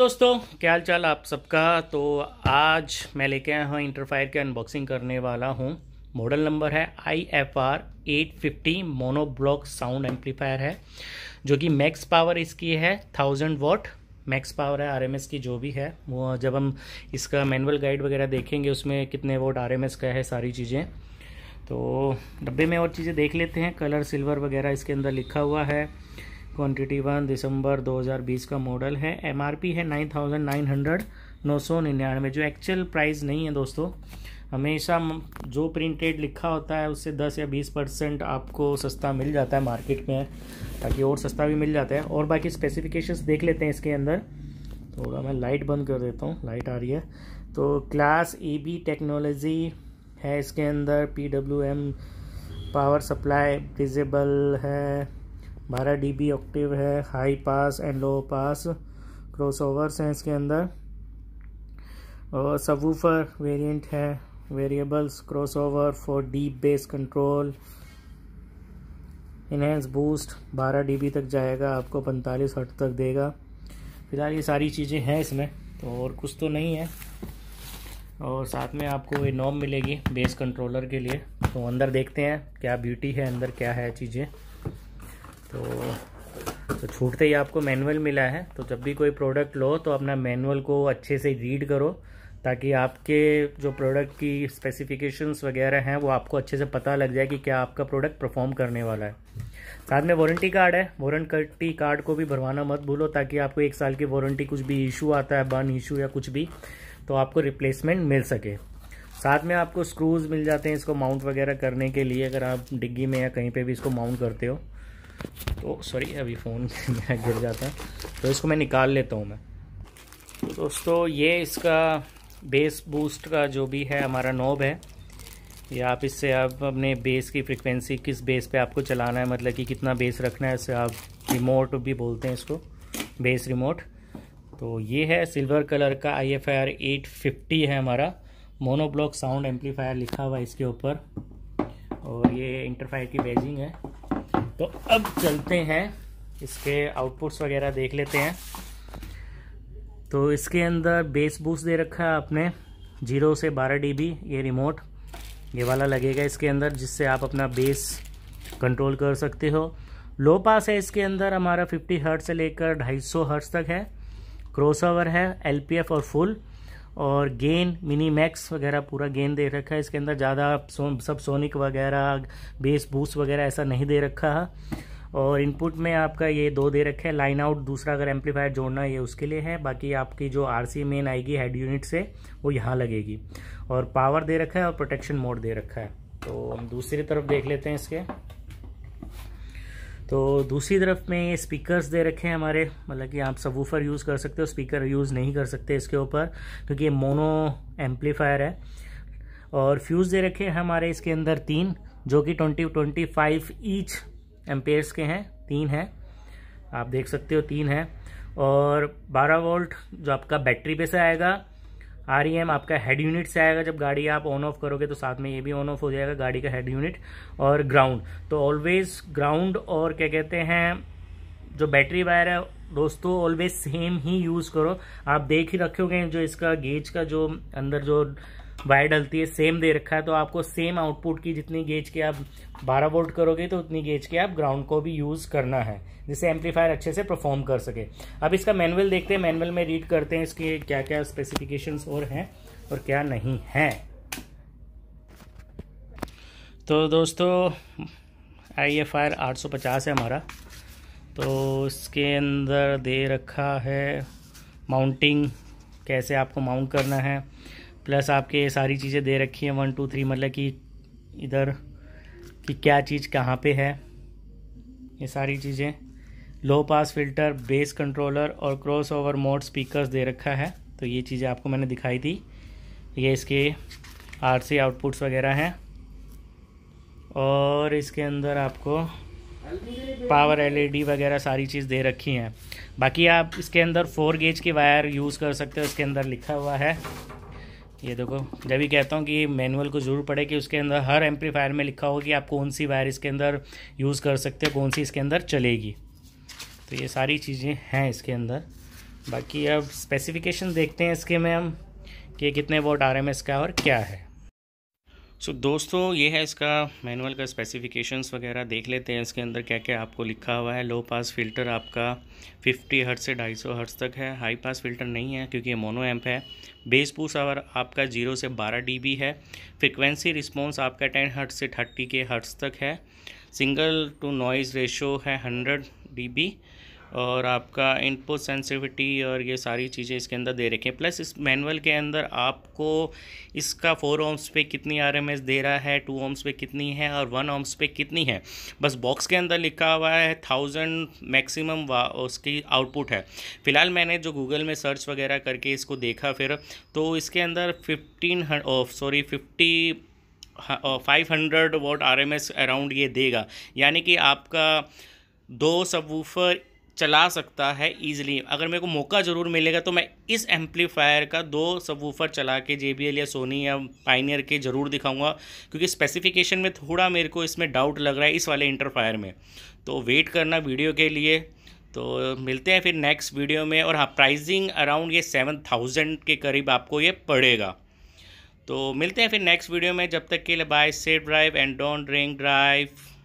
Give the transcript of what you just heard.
दोस्तों क्या हाल चाल आप सबका तो आज मैं लेके आया हूँ इंटरफायर के अनबॉक्सिंग करने वाला हूँ मॉडल नंबर है I F R eight fifty monoblock sound amplifier है जो कि मैक्स पावर इसकी है थाउजेंड वॉट मैक्स पावर है आरएमएस की जो भी है वो जब हम इसका मैनुअल गाइड वगैरह देखेंगे उसमें कितने वोट आरएमएस का है सारी चीज़ें तो डब्बे में और चीज़ें देख लेते हैं कलर सिल्वर वगैरह इसके अंदर लिखा हुआ है क्वांटिटी वन दिसंबर 2020 का मॉडल है एमआरपी है नाइन थाउजेंड नाइन हंड्रेड नौ सौ निन्यानवे जो एक्चुअल प्राइस नहीं है दोस्तों हमेशा जो प्रिंटेड लिखा होता है उससे 10 या 20 परसेंट आपको सस्ता मिल जाता है मार्केट में ताकि और सस्ता भी मिल जाता है और बाकी स्पेसिफिकेशंस देख लेते हैं इसके अंदर थोड़ा मैं लाइट बंद कर देता हूँ लाइट आ रही है तो क्लास ए बी टेक्नोलॉजी है इसके अंदर P W M power supply disable है बारह डी ऑक्टिव है high pass and low pass crossovers हैं इसके अंदर और सबूफर वेरिएंट है variables crossover for deep bass control enhance boost 12 dB तक जाएगा आपको पैंतालीस हट तक देगा फिलहाल ये सारी चीज़ें हैं इसमें तो और कुछ तो नहीं है और साथ में आपको ये नॉम मिलेगी बेस कंट्रोलर के लिए तो अंदर देखते हैं क्या ब्यूटी है अंदर क्या है चीज़ें तो तो छूटते ही आपको मैनुअल मिला है तो जब भी कोई प्रोडक्ट लो तो अपना मैनुअल को अच्छे से रीड करो ताकि आपके जो प्रोडक्ट की स्पेसिफिकेशंस वगैरह हैं वो आपको अच्छे से पता लग जाए कि क्या आपका प्रोडक्ट परफॉर्म करने वाला है साथ में वारंटी कार्ड है वारंटी कार्ड को भी भरवाना मत भूलो ताकि आपको एक साल की वारंटी कुछ भी इशू आता है बन इशू या कुछ भी तो आपको रिप्लेसमेंट मिल सके साथ में आपको स्क्रूज मिल जाते हैं इसको माउंट वगैरह करने के लिए अगर आप डिग्गी में या कहीं पे भी इसको माउंट करते हो तो सॉरी अभी फ़ोन मेरा गिर जाता है तो इसको मैं निकाल लेता हूँ मैं तो दोस्तों ये इसका बेस बूस्ट का जो भी है हमारा नॉब है ये आप इससे आप अपने बेस की फ्रिक्वेंसी किस बेस पे आपको चलाना है मतलब कि कितना बेस रखना है इससे आप रिमोट भी बोलते हैं इसको बेस रिमोट तो ये है सिल्वर कलर का I F I R eight fifty है हमारा मोनोब्लॉक साउंड एम्पलीफायर लिखा हुआ है इसके ऊपर और ये इंटरफायर की बेजिंग है तो अब चलते हैं इसके आउटपुट्स वगैरह देख लेते हैं तो इसके अंदर बेस बूस्ट दे रखा है आपने जीरो से बारह डीबी ये रिमोट ये वाला लगेगा इसके अंदर जिससे आप अपना बेस कंट्रोल कर सकते हो लो पास है इसके अंदर हमारा 50 हर्ट से लेकर 250 हर्ट्स तक है क्रॉसओवर है एलपीएफ और फुल और गेन मिनी मैक्स वगैरह पूरा गेन दे रखा है इसके अंदर ज़्यादा सो, सब सोनिक वगैरह बेस बूस वगैरह ऐसा नहीं दे रखा है और इनपुट में आपका ये दो दे रखे हैं लाइन आउट दूसरा अगर एम्पलीफायर जोड़ना ये उसके लिए है बाकी आपकी जो आरसी मेन आएगी हेड यूनिट से वो यहाँ लगेगी और पावर दे रखा है और प्रोटेक्शन मोड दे रखा है तो हम दूसरी तरफ देख लेते हैं इसके तो दूसरी तरफ में ये स्पीकर्स दे रखे हैं हमारे मतलब कि आप वूफर यूज़ कर सकते हो स्पीकर यूज़ नहीं कर सकते इसके ऊपर क्योंकि ये मोनो एम्पलीफायर है और फ्यूज़ दे रखे हैं हमारे इसके अंदर तीन जो कि twenty twenty five each amperes के हैं तीन हैं आप देख सकते हो तीन हैं और 12 वोल्ट जो आपका बैटरी पे से आएगा आर ई एम आपका हेड यूनिट से आएगा जब गाड़ी आप ऑन ऑफ करोगे तो साथ में ये भी ऑन ऑफ हो जाएगा गाड़ी का हेड यूनिट और ग्राउंड तो ऑलवेज ग्राउंड और क्या कहते हैं जो बैटरी वायर है दोस्तों ऑलवेज सेम ही यूज़ करो आप देख ही रखे होंगे जो इसका गेज का जो अंदर जो वायर डलती है सेम दे रखा है तो आपको सेम आउटपुट की जितनी गेज के आप 12 वोल्ट करोगे तो उतनी गेज के आप ग्राउंड को भी यूज़ करना है जिससे एम्पलीफायर अच्छे से परफॉर्म कर सके अब इसका मैनुअल देखते हैं मैनुअल में रीड करते हैं इसके क्या क्या स्पेसिफिकेशंस और हैं और क्या नहीं हैं तो दोस्तों आई एफ आर आठ सौ पचास है हमारा तो इसके अंदर दे रखा है माउंटिंग कैसे आपको माउंट करना है प्लस आपके ये सारी चीज़ें दे रखी हैं वन टू थ्री मतलब कि इधर कि क्या चीज़ कहाँ पे है ये सारी चीज़ें low pass filter bass controller और क्रॉस ओवर मोड स्पीकर्स दे रखा है तो ये चीज़ें आपको मैंने दिखाई थी ये इसके आर सी आउटपुट्स वगैरह हैं और इसके अंदर आपको पावर एलईडी e वगैरह सारी चीज़ दे रखी हैं बाकी आप इसके अंदर फोर गेज की वायर यूज़ कर सकते हो इसके अंदर लिखा हुआ है ये देखो जब भी कहता हूँ कि मैनुअल को ज़रूर पड़े कि उसके अंदर हर एम्पलीफायर में लिखा हो कि आप कौन सी वायर इसके अंदर यूज़ कर सकते हो कौन सी इसके अंदर चलेगी तो ये सारी चीज़ें हैं इसके अंदर बाकी अब स्पेसिफिकेशन देखते हैं इसके में हम कि कितने वोट आर एम एस का और क्या है सो so, दोस्तों ये है इसका मैनुअल का स्पेसिफिकेशंस वगैरह देख लेते हैं इसके अंदर क्या क्या आपको लिखा हुआ है लो पास फिल्टर आपका 50 हर्ट से 250 हर्ट्स तक है हाई पास फिल्टर नहीं है क्योंकि ये मोनो एम्प है बेस पूस आवर आपका जीरो से 12 डीबी है फ्रिक्वेंसी रिस्पॉन्स आपका 10 हर्ट से 30 के हर्ट्स तक है सिंगल टू नॉइज़ रेशो है हंड्रेड डी और आपका इनपुट सेंसिटिविटी और ये सारी चीज़ें इसके अंदर दे रखी हैं प्लस इस मैनुअल के अंदर आपको इसका फोर ओम्स पे कितनी आर दे रहा है टू ओम्स पे कितनी है और वन ओम्स पे कितनी है बस बॉक्स के अंदर लिखा हुआ है थाउजेंड मैक्सिमम उसकी आउटपुट है फ़िलहाल मैंने जो गूगल में सर्च वगैरह करके इसको देखा फिर तो इसके अंदर fifteen sorry fifty five hundred watt or around ये देगा यानी कि आपका दो सबवूफर चला सकता है ईजिली अगर मेरे को मौका ज़रूर मिलेगा तो मैं इस एम्पलीफायर का दो सबवूफर चला के जे या सोनी या पाइनियर के ज़रूर दिखाऊंगा क्योंकि स्पेसिफिकेशन में थोड़ा मेरे को इसमें डाउट लग रहा है इस वाले इंटरफायर में तो वेट करना वीडियो के लिए तो मिलते हैं फिर नेक्स्ट वीडियो में और हाँ प्राइजिंग अराउंड ये सेवन थाउजेंड के करीब आपको ये पड़ेगा तो मिलते हैं फिर नेक्स्ट वीडियो में जब तक के लिए bye safe drive and don't drink drive